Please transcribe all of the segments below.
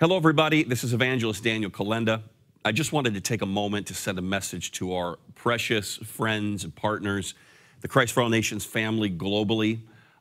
Hello, everybody. This is Evangelist Daniel Kalenda. I just wanted to take a moment to send a message to our precious friends and partners, the Christ for All Nations family globally.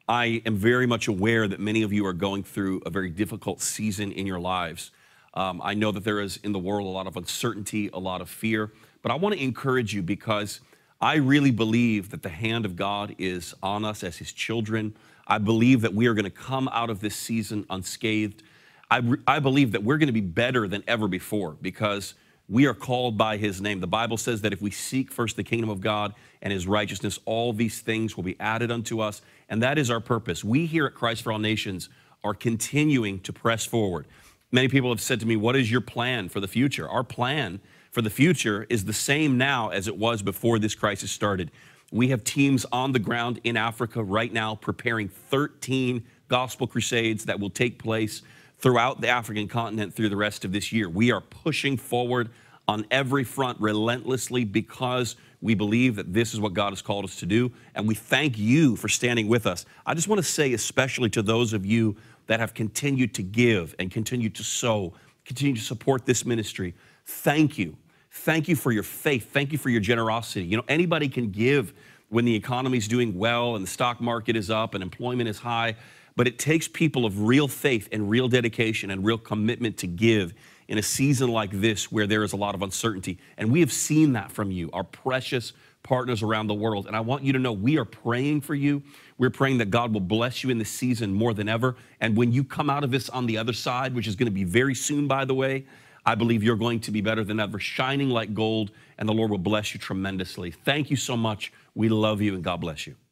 I am very much aware that many of you are going through a very difficult season in your lives. Um, I know that there is in the world a lot of uncertainty, a lot of fear, but I want to encourage you because I really believe that the hand of God is on us as His children. I believe that we are going to come out of this season unscathed. I, I believe that we're going to be better than ever before because we are called by his name. The Bible says that if we seek first the kingdom of God and his righteousness, all these things will be added unto us. And that is our purpose. We here at Christ for All Nations are continuing to press forward. Many people have said to me, What is your plan for the future? Our plan for the future is the same now as it was before this crisis started. We have teams on the ground in Africa right now preparing 13 gospel crusades that will take place throughout the African continent through the rest of this year. We are pushing forward on every front relentlessly because we believe that this is what God has called us to do. And we thank you for standing with us. I just want to say, especially to those of you that have continued to give and continue to sow, continue to support this ministry, thank you. Thank you for your faith. Thank you for your generosity. You know, anybody can give when the economy is doing well and the stock market is up and employment is high. But it takes people of real faith and real dedication and real commitment to give in a season like this where there is a lot of uncertainty. And we have seen that from you, our precious partners around the world. And I want you to know we are praying for you. We're praying that God will bless you in this season more than ever. And when you come out of this on the other side, which is going to be very soon, by the way, I believe you're going to be better than ever, shining like gold, and the Lord will bless you tremendously. Thank you so much. We love you, and God bless you.